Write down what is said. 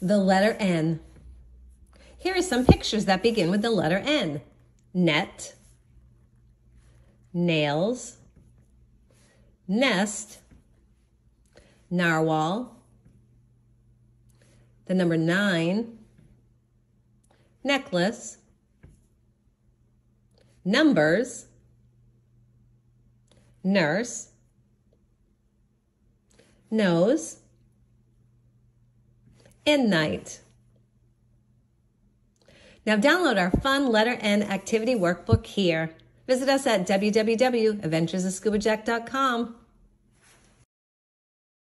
the letter N. Here are some pictures that begin with the letter N. Net, nails, nest, narwhal, the number nine, necklace, numbers, nurse, nose, and night. Now, download our fun letter N activity workbook here. Visit us at www.adventuresofscubajack.com